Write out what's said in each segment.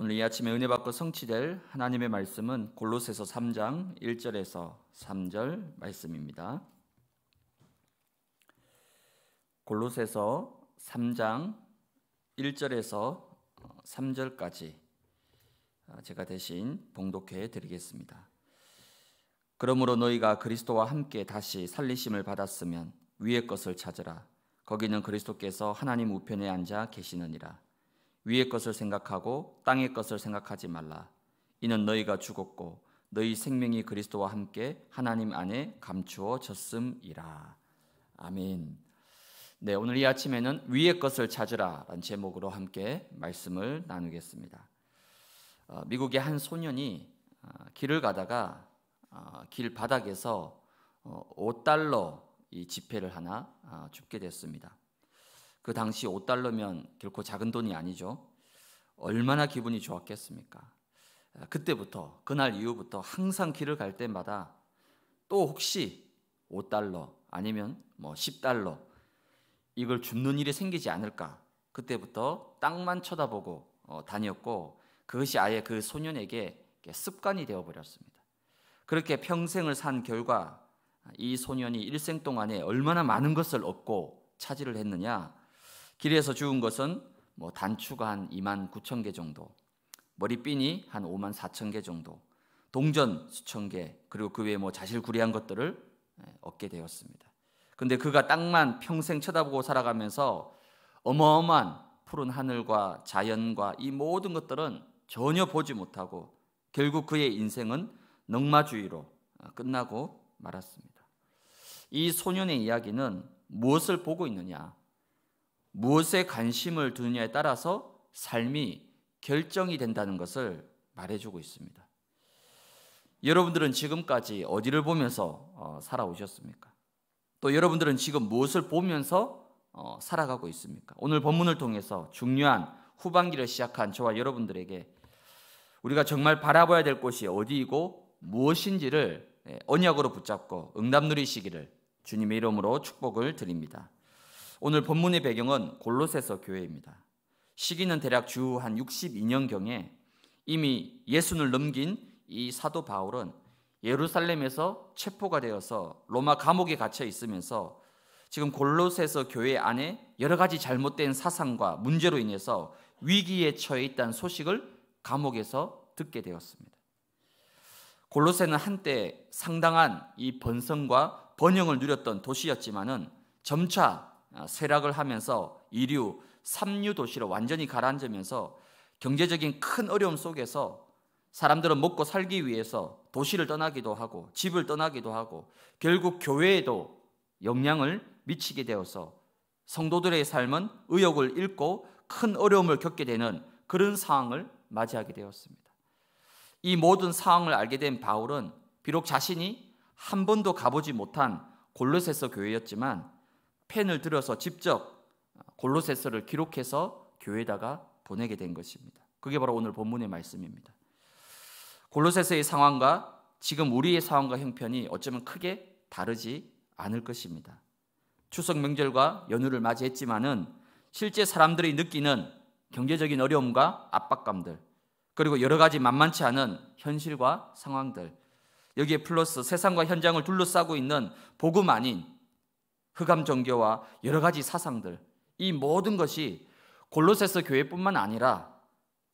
오늘 이 아침에 은혜 받고 성취될 하나님의 말씀은 골로새서 3장 1절에서 3절 말씀입니다. 골로새서 3장 1절에서 3절까지 아, 제가 대신 봉독해 드리겠습니다. 그러므로 너희가 그리스도와 함께 다시 살리심을 받았으면 위의 것을 찾으라. 거기는 그리스도께서 하나님 우편에 앉아 계시느니라. 위의 것을 생각하고 땅의 것을 생각하지 말라. 이는 너희가 죽었고 너희 생명이 그리스도와 함께 하나님 안에 감추어졌음이라. 아멘. 네, 오늘 이 아침에는 위의 것을 찾으라라는 제목으로 함께 말씀을 나누겠습니다. 어, 미국의 한 소년이 어, 길을 가다가 어, 길 바닥에서 5달러 이 지폐를 하나 줍게 됐습니다. 그 당시 5달러면 결코 작은 돈이 아니죠. 얼마나 기분이 좋았겠습니까? 그때부터 그날 이후부터 항상 길을 갈 때마다 또 혹시 5달러 아니면 뭐 10달러 이걸 줍는 일이 생기지 않을까 그때부터 땅만 쳐다보고 어, 다녔고 그것이 아예 그 소년에게 습관이 되어 버렸습니다. 그렇게 평생을 산 결과 이 소년이 일생 동안에 얼마나 많은 것을 얻고 차지를 했느냐 길에서 주운 것은 뭐 단추가 한 2만 9천 개 정도, 머리핀이 한 5만 4천 개 정도, 동전 수천 개, 그리고 그 외에 뭐 자실구리한 것들을 예, 얻게 되었습니다. 근데 그가 땅만 평생 쳐다보고 살아가면서 어마어마한 푸른 하늘과 자연과 이 모든 것들은 전혀 보지 못하고 결국 그의 인생은 넉마주의로 어, 끝나고 말았습니다. 이 소년의 이야기는 무엇을 보고 있느냐? 무엇에 관심을 두느냐에 따라서 삶이 결정이 된다는 것을 말해주고 있습니다. 여러분들은 지금까지 어디를 보면서 어, 살아오셨습니까? 또 여러분들은 지금 무엇을 보면서 어, 살아가고 있습니까? 오늘 본문을 통해서 중요한 후반기를 시작한 저와 여러분들에게 우리가 정말 바라봐야 될 곳이 어디이고 무엇인지를 예, 언약으로 붙잡고 응답 누리시기를 주님의 이름으로 축복을 드립니다. 오늘 본문의 배경은 골로새서 교회입니다. 시기는 대략 주 한 62년경에 이미 예수를 넘긴 이 사도 바울은 예루살렘에서 체포가 되어서 로마 감옥에 갇혀 있으면서 지금 골로새서 교회 안에 여러 가지 잘못된 사상과 문제로 인해서 위기에 처해 있다는 소식을 감옥에서 듣게 되었습니다. 골로새는 한때 상당한 이 번성과 번영을 누렸던 도시였지만은 점차 아, 쇠락을 하면서 이류, 삼류 도시로 완전히 가라앉으면서 경제적인 큰 어려움 속에서 사람들은 먹고 살기 위해서 도시를 떠나기도 하고 집을 떠나기도 하고 결국 교회에도 영향을 미치게 되어서 성도들의 삶은 의욕을 잃고 큰 어려움을 겪게 되는 그런 상황을 맞이하게 되었습니다. 이 모든 상황을 알게 된 바울은 비록 자신이 한 번도 가보지 못한 골로세서 교회였지만 펜을 들어서 직접 골로새서를 기록해서 교회에다가 보내게 된 것입니다. 그게 바로 오늘 본문의 말씀입니다. 골로새서의 상황과 지금 우리의 상황과 형편이 어쩌면 크게 다르지 않을 것입니다. 추석 명절과 연휴를 맞이했지만은 실제 사람들이 느끼는 경제적인 어려움과 압박감들 그리고 여러 가지 만만치 않은 현실과 상황들 여기에 플러스 세상과 현장을 둘러싸고 있는 복음 아닌 흑암 그 종교와 여러 가지 사상들 이 모든 것이 골로새서 교회뿐만 아니라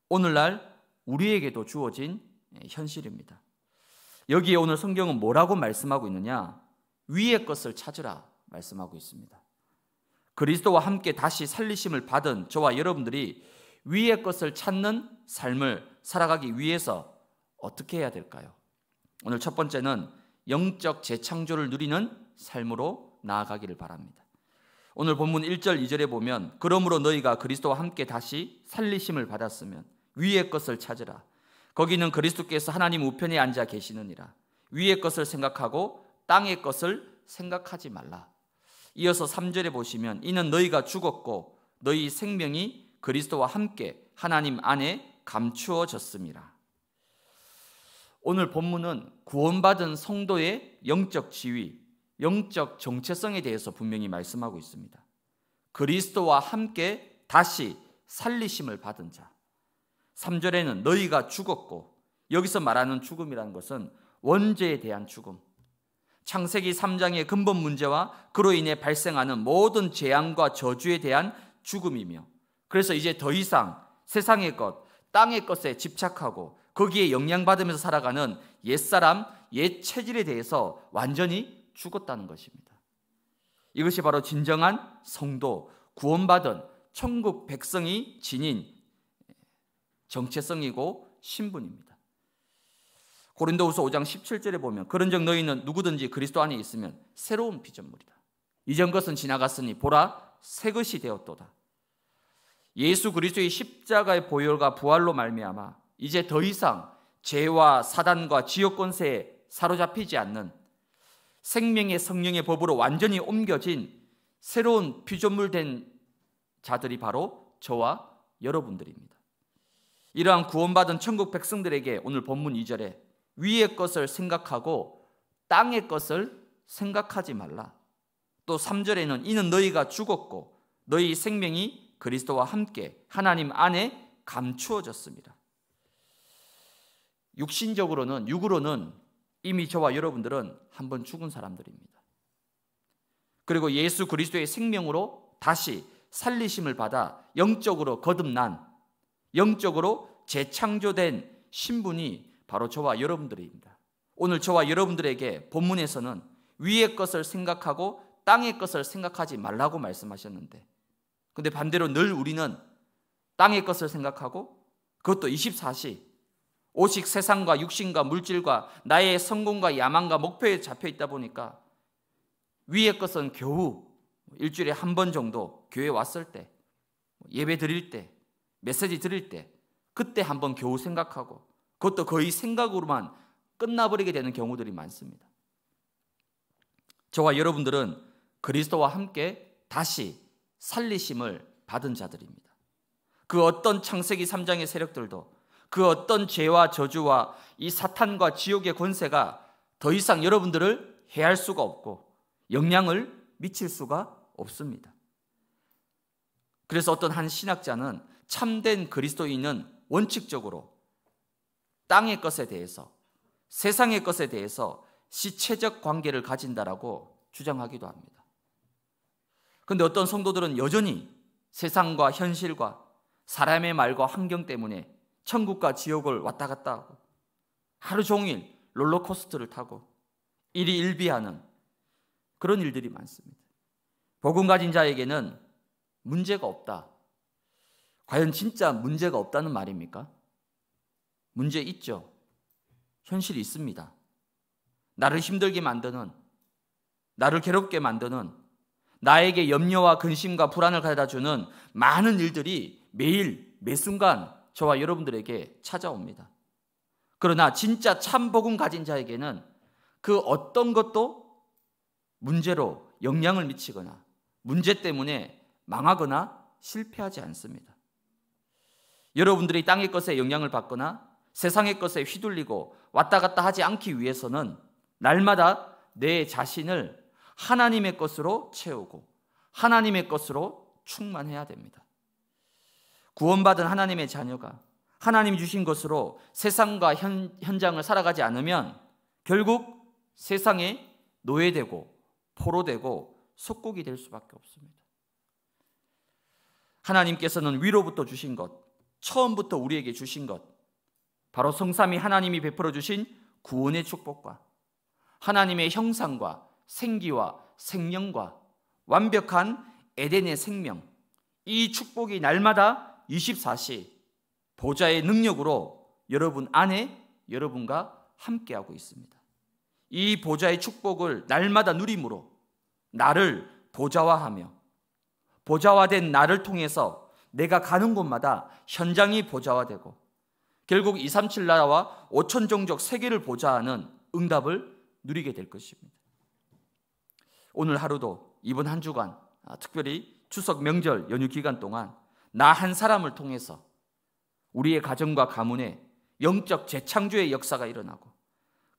오늘날 우리에게도 주어진 예, 현실입니다. 여기에 오늘 성경은 뭐라고 말씀하고 있느냐? 위의 것을 찾으라 말씀하고 있습니다. 그리스도와 함께 다시 살리심을 받은 저와 여러분들이 위의 것을 찾는 삶을 살아가기 위해서 어떻게 해야 될까요? 오늘 첫 번째는 영적 재창조를 누리는 삶으로 나아가기를 바랍니다. 오늘 본문 1절 2절에 보면 그러므로 너희가 그리스도와 함께 다시 살리심을 받았으면 위의 것을 찾으라. 거기는 그리스도께서 하나님 우편에 앉아 계시느니라. 위의 것을 생각하고 땅의 것을 생각하지 말라. 이어서 3절에 보시면 이는 너희가 죽었고 너희 생명이 그리스도와 함께 하나님 안에 감추어졌습니다. 오늘 본문은 구원받은 성도의 영적 지위, 영적 정체성에 대해서 분명히 말씀하고 있습니다. 그리스도와 함께 다시 살리심을 받은 자. 3절에는 너희가 죽었고 여기서 말하는 죽음이라는 것은 원죄에 대한 죽음. 창세기 3장의 근본 문제와 그로 인해 발생하는 모든 재앙과 저주에 대한 죽음이며 그래서 이제 더 이상 세상의 것, 땅의 것에 집착하고 거기에 영향받으면서 살아가는 옛사람, 옛 체질에 대해서 완전히 죽었다는 것입니다. 이것이 바로 진정한 성도, 구원받은 천국 백성이 지닌 정체성이고 신분입니다. 고린도후서 5장 17절에 보면 그런즉 너희는 누구든지 그리스도 안에 있으면 새로운 피조물이다. 이전 것은 지나갔으니 보라 새 것이 되었도다. 예수 그리스도의 십자가의 보혈과 부활로 말미암아 이제 더 이상 죄와 사단과 지역 권세에 사로잡히지 않는 생명의 성령의 법으로 완전히 옮겨진 새로운 피조물 된 자들이 바로 저와 여러분들입니다. 이러한 구원받은 천국 백성들에게 오늘 본문 2절에 위의 것을 생각하고 땅의 것을 생각하지 말라. 또 3절에는 이는 너희가 죽었고 너희 생명이 그리스도와 함께 하나님 안에 감추어졌습니다. 육신적으로는 육으로는 이미 저와 여러분들은 한번 죽은 사람들입니다. 그리고 예수 그리스도의 생명으로 다시 살리심을 받아 영적으로 거듭난 영적으로 재창조된 신분이 바로 저와 여러분들입니다. 오늘 저와 여러분들에게 본문에서는 위의 것을 생각하고 땅의 것을 생각하지 말라고 말씀하셨는데 근데 반대로 늘 우리는 땅의 것을 생각하고 그것도 24시 오직 세상과 육신과 물질과 나의 성공과 야망과 목표에 잡혀 있다 보니까 위의 것은 겨우 일주일에 한 번 정도 교회 왔을 때 뭐 예배 드릴 때 메시지 드릴 때 그때 한 번 겨우 생각하고 그것도 거의 생각으로만 끝나버리게 되는 경우들이 많습니다. 저와 여러분들은 그리스도와 함께 다시 살리심을 받은 자들입니다. 그 어떤 창세기 3장의 세력들도 그 어떤 죄와 저주와 이 사탄과 지옥의 권세가 더 이상 여러분들을 해할 수가 없고 영향을 미칠 수가 없습니다. 그래서 어떤 한 신학자는 참된 그리스도인은 원칙적으로 땅의 것에 대해서 세상의 것에 대해서 시체적 관계를 가진다라고 주장하기도 합니다. 그런데 어떤 성도들은 여전히 세상과 현실과 사람의 말과 환경 때문에 천국과 지옥을 왔다 갔다 하고 하루 종일 롤러코스터를 타고 일이 일비하는 그런 일들이 많습니다. 복음 가진 자에게는 문제가 없다. 과연 진짜 문제가 없다는 말입니까? 문제 있죠. 현실이 있습니다. 나를 힘들게 만드는, 나를 괴롭게 만드는, 나에게 염려와 근심과 불안을 가져다 주는 많은 일들이 매일, 매순간 저와 여러분들에게 찾아옵니다. 그러나 진짜 참 복음 가진 자에게는 그 어떤 것도 문제로 영향을 미치거나 문제 때문에 망하거나 실패하지 않습니다. 여러분들이 땅의 것에 영향을 받거나 세상의 것에 휘둘리고 왔다 갔다 하지 않기 위해서는 날마다 내 자신을 하나님의 것으로 채우고 하나님의 것으로 충만해야 됩니다. 구원받은 하나님의 자녀가 하나님 주신 것으로 세상과 현, 현장을 살아가지 않으면 결국 세상에 노예되고 포로되고 속국이 될 수밖에 없습니다. 하나님께서는 위로부터 주신 것, 처음부터 우리에게 주신 것, 바로 성삼이 하나님이 베풀어 주신 구원의 축복과 하나님의 형상과 생기와 생명과 완벽한 에덴의 생명, 이 축복이 날마다 24시 보좌의 능력으로 여러분 안에 여러분과 함께하고 있습니다. 이 보좌의 축복을 날마다 누림으로 나를 보좌화하며 보좌화된 나를 통해서 내가 가는 곳마다 현장이 보좌화되고 결국 237 나라와 5천 종족 세계를 보좌하는 응답을 누리게 될 것입니다. 오늘 하루도 이번 한 주간 아, 특별히 추석 명절 연휴 기간 동안 나한 사람을 통해서 우리의 가정과 가문에 영적 재창조의 역사가 일어나고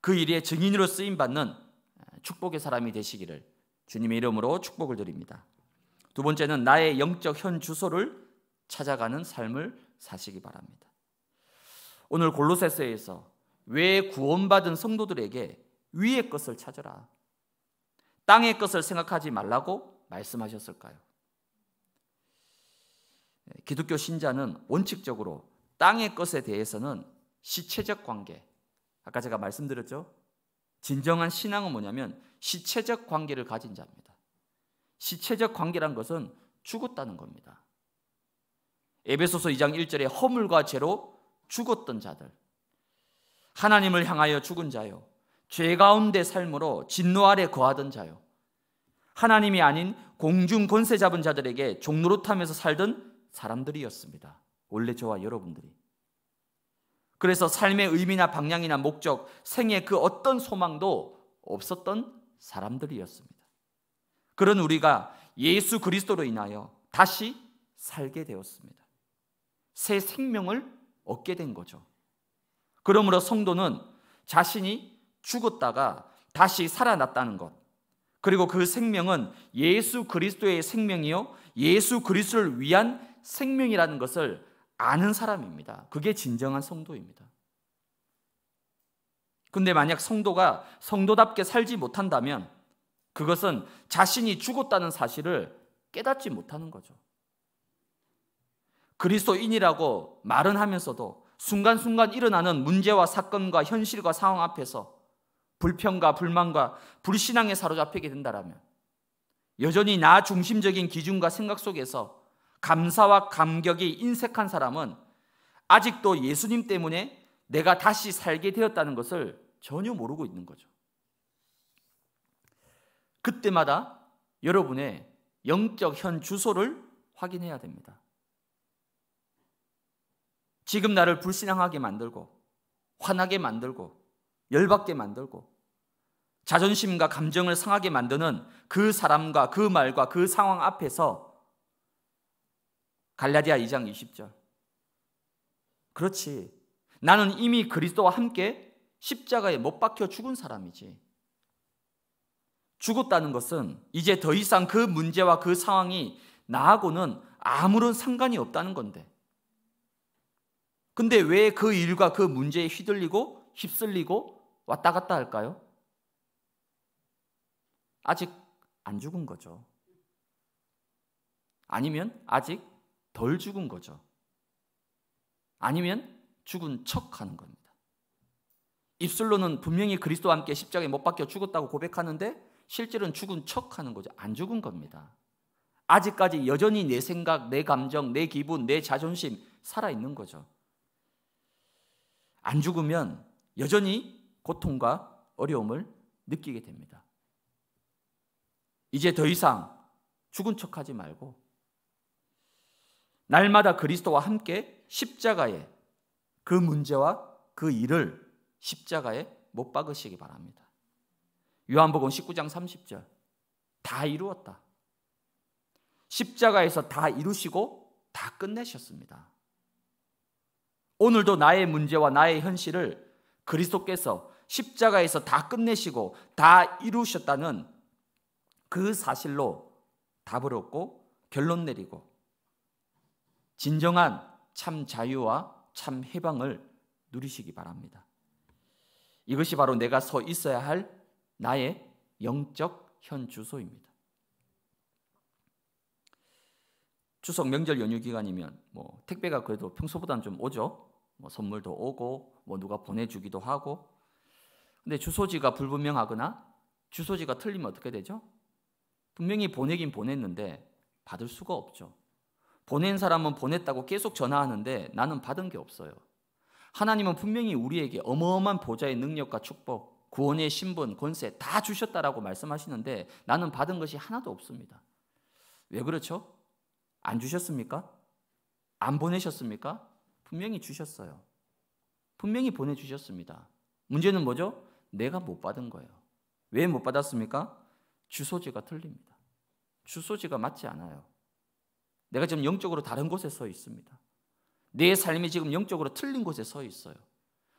그일에 증인으로 쓰임 받는 축복의 사람이 되시기를 주님의 이름으로 축복을 드립니다. 두 번째는 나의 영적 현 주소를 찾아가는 삶을 사시기 바랍니다. 오늘 골로새서에서 왜 구원받은 성도들에게 위의 것을 찾으라 땅의 것을 생각하지 말라고 말씀하셨을까요? 기독교 신자는 원칙적으로 땅의 것에 대해서는 시체적 관계. 아까 제가 말씀드렸죠? 진정한 신앙은 뭐냐면 시체적 관계를 가진 자입니다. 시체적 관계란 것은 죽었다는 겁니다. 에베소서 2장 1절에 허물과 죄로 죽었던 자들. 하나님을 향하여 죽은 자요. 죄 가운데 삶으로 진노 아래 거하던 자요. 하나님이 아닌 공중 권세 잡은 자들에게 종로로 타면서 살던 사람들이었습니다. 원래 저와 여러분들이. 그래서 삶의 의미나 방향이나 목적, 생애그 어떤 소망도 없었던 사람들이었습니다. 그런 우리가 예수 그리스도로 인하여 다시 살게 되었습니다. 새 생명을 얻게 된 거죠. 그러므로 성도는 자신이 죽었다가 다시 살아났다는 것, 그리고 그 생명은 예수 그리스도의 생명이요 예수 그리스도를 위한 생명이라는 것을 아는 사람입니다. 그게 진정한 성도입니다. 근데 만약 성도가 성도답게 살지 못한다면 그것은 자신이 죽었다는 사실을 깨닫지 못하는 거죠. 그리스도인이라고 말은 하면서도 순간순간 일어나는 문제와 사건과 현실과 상황 앞에서 불평과 불만과 불신앙에 사로잡히게 된다라면 여전히 나 중심적인 기준과 생각 속에서 감사와 감격이 인색한 사람은 아직도 예수님 때문에 내가 다시 살게 되었다는 것을 전혀 모르고 있는 거죠. 그때마다 여러분의 영적 현 주소를 확인해야 됩니다. 지금 나를 불신앙하게 만들고 화나게 만들고 열받게 만들고 자존심과 감정을 상하게 만드는 그 사람과 그 말과 그 상황 앞에서 갈라디아 2장 20절. 그렇지. 나는 이미 그리스도와 함께 십자가에 못 박혀 죽은 사람이지. 죽었다는 것은 이제 더 이상 그 문제와 그 상황이 나하고는 아무런 상관이 없다는 건데. 근데 왜 그 일과 그 문제에 휘둘리고 휩쓸리고 왔다 갔다 할까요? 아직 안 죽은 거죠. 아니면 아직 덜 죽은 거죠. 아니면 죽은 척 하는 겁니다. 입술로는 분명히 그리스도와 함께 십자가에 못 박혀 죽었다고 고백하는데 실제로는 죽은 척 하는 거죠. 안 죽은 겁니다. 아직까지 여전히 내 생각, 내 감정, 내 기분, 내 자존심 살아 있는 거죠. 안 죽으면 여전히 고통과 어려움을 느끼게 됩니다. 이제 더 이상 죽은 척 하지 말고 날마다 그리스도와 함께 십자가에 그 문제와 그 일을 십자가에 못 박으시기 바랍니다. 요한복음 19장 30절. 다 이루었다. 십자가에서 다 이루시고 다 끝내셨습니다. 오늘도 나의 문제와 나의 현실을 그리스도께서 십자가에서 다 끝내시고 다 이루셨다는 그 사실로 답을 얻고 결론 내리고 진정한 참 자유와 참 해방을 누리시기 바랍니다. 이것이 바로 내가 서 있어야 할 나의 영적 현 주소입니다. 추석 명절 연휴 기간이면 뭐 택배가 그래도 평소보다는 좀 오죠. 뭐 선물도 오고 뭐 누가 보내주기도 하고. 근데 주소지가 불분명하거나 주소지가 틀리면 어떻게 되죠? 분명히 보내긴 보냈는데 받을 수가 없죠. 보낸 사람은 보냈다고 계속 전화하는데 나는 받은 게 없어요. 하나님은 분명히 우리에게 어마어마한 보좌의 능력과 축복, 구원의 신분, 권세 다 주셨다라고 말씀하시는데 나는 받은 것이 하나도 없습니다. 왜 그렇죠? 안 주셨습니까? 안 보내셨습니까? 분명히 주셨어요. 분명히 보내주셨습니다. 문제는 뭐죠? 내가 못 받은 거예요. 왜 못 받았습니까? 주소지가 틀립니다. 주소지가 맞지 않아요. 내가 지금 영적으로 다른 곳에 서 있습니다. 내 삶이 지금 영적으로 틀린 곳에 서 있어요.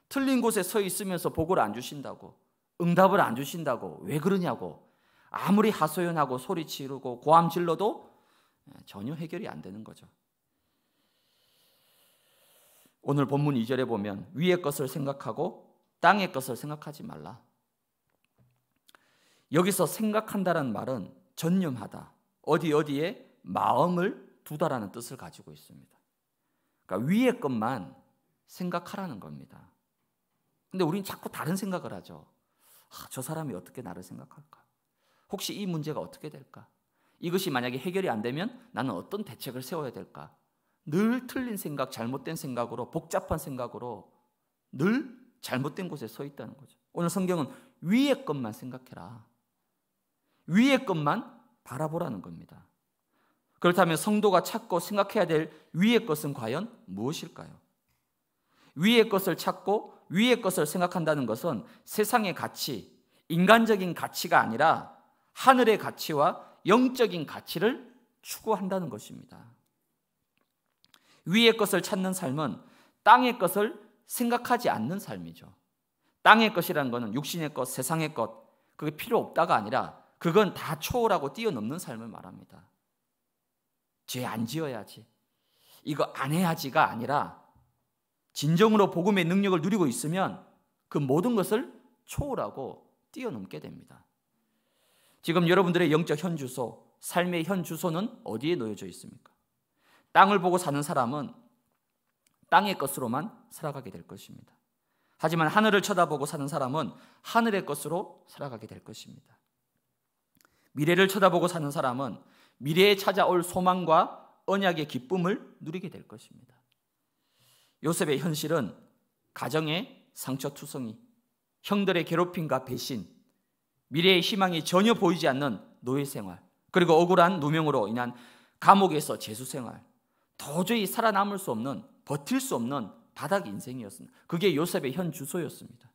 틀린 곳에 서 있으면서 복을 안 주신다고, 응답을 안 주신다고, 왜 그러냐고, 아무리 하소연하고 소리 지르고 고함 질러도 전혀 해결이 안 되는 거죠. 오늘 본문 2절에 보면 위의 것을 생각하고 땅의 것을 생각하지 말라. 여기서 생각한다는 말은 전념하다. 어디 어디에 마음을 두다라는 뜻을 가지고 있습니다. 그러니까 위의 것만 생각하라는 겁니다. 근데 우린 자꾸 다른 생각을 하죠. 아, 저 사람이 어떻게 나를 생각할까? 혹시 이 문제가 어떻게 될까? 이것이 만약에 해결이 안 되면 나는 어떤 대책을 세워야 될까? 늘 틀린 생각, 잘못된 생각으로, 복잡한 생각으로 늘 잘못된 곳에 서 있다는 거죠. 오늘 성경은 위의 것만 생각해라. 위의 것만 바라보라는 겁니다. 그렇다면 성도가 찾고 생각해야 될 위의 것은 과연 무엇일까요? 위의 것을 찾고 위의 것을 생각한다는 것은 세상의 가치, 인간적인 가치가 아니라 하늘의 가치와 영적인 가치를 추구한다는 것입니다. 위의 것을 찾는 삶은 땅의 것을 생각하지 않는 삶이죠. 땅의 것이라는 것은 육신의 것, 세상의 것, 그게 필요 없다가 아니라 그건 다 초월하고 뛰어넘는 삶을 말합니다. 죄안 지어야지. 이거 안 해야지가 아니라 진정으로 복음의 능력을 누리고 있으면 그 모든 것을 초월하고 뛰어넘게 됩니다. 지금 여러분들의 영적 현 주소, 삶의 현 주소는 어디에 놓여져 있습니까? 땅을 보고 사는 사람은 땅의 것으로만 살아가게 될 것입니다. 하지만 하늘을 쳐다보고 사는 사람은 하늘의 것으로 살아가게 될 것입니다. 미래를 쳐다보고 사는 사람은 미래에 찾아올 소망과 언약의 기쁨을 누리게 될 것입니다. 요셉의 현실은 가정의 상처투성이, 형들의 괴롭힘과 배신, 미래의 희망이 전혀 보이지 않는 노예 생활, 그리고 억울한 누명으로 인한 감옥에서 재수 생활, 도저히 살아남을 수 없는, 버틸 수 없는 바닥 인생이었습니다. 그게 요셉의 현 주소였습니다.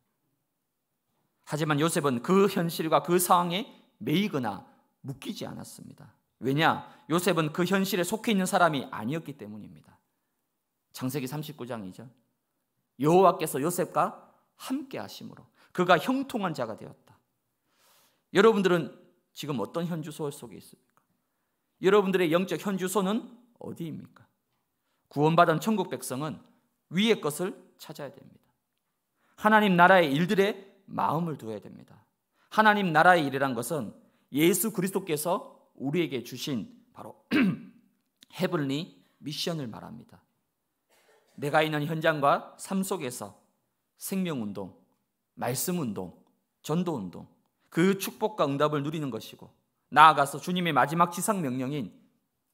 하지만 요셉은 그 현실과 그 상황에 매이거나 묶이지 않았습니다. 왜냐? 요셉은 그 현실에 속해 있는 사람이 아니었기 때문입니다. 창세기 39장이죠. 여호와께서 요셉과 함께 하심으로 그가 형통한 자가 되었다. 여러분들은 지금 어떤 현주소 속에 있습니까? 여러분들의 영적 현주소는 어디입니까? 구원받은 천국 백성은 위의 것을 찾아야 됩니다. 하나님 나라의 일들에 마음을 두어야 됩니다. 하나님 나라의 일이란 것은 예수 그리스도께서 우리에게 주신 바로 헤블리 미션을 말합니다. 내가 있는 현장과 삶 속에서 생명운동, 말씀운동, 전도운동, 그 축복과 응답을 누리는 것이고, 나아가서 주님의 마지막 지상명령인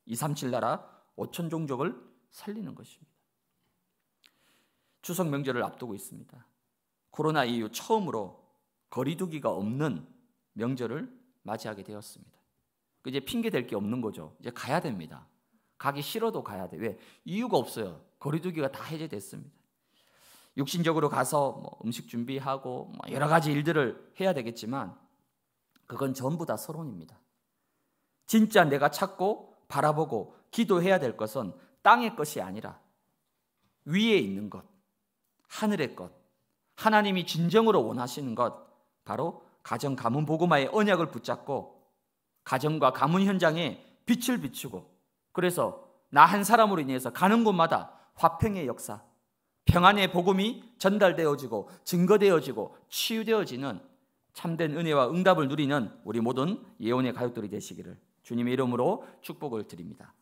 237 나라 5천 종족을 살리는 것입니다. 추석 명절을 앞두고 있습니다. 코로나 이후 처음으로 거리두기가 없는 명절을 맞이하게 되었습니다. 그 이제 핑계 댈 게 없는 거죠. 이제 가야 됩니다. 가기 싫어도 가야 돼. 왜? 이유가 없어요. 거리두기가 다 해제됐습니다. 육신적으로 가서 뭐 음식 준비하고 뭐 여러 가지 일들을 해야 되겠지만 그건 전부 다 서론입니다. 진짜 내가 찾고 바라보고 기도해야 될 것은 땅의 것이 아니라 위에 있는 것, 하늘의 것, 하나님이 진정으로 원하시는 것, 바로 가정 가문 보고마의 언약을 붙잡고 가정과 가문 현장에 빛을 비추고 그래서 나 한 사람으로 인해서 가는 곳마다 화평의 역사, 평안의 복음이 전달되어지고 증거되어지고 치유되어지는 참된 은혜와 응답을 누리는 우리 모든 예언의 가족들이 되시기를 주님의 이름으로 축복을 드립니다.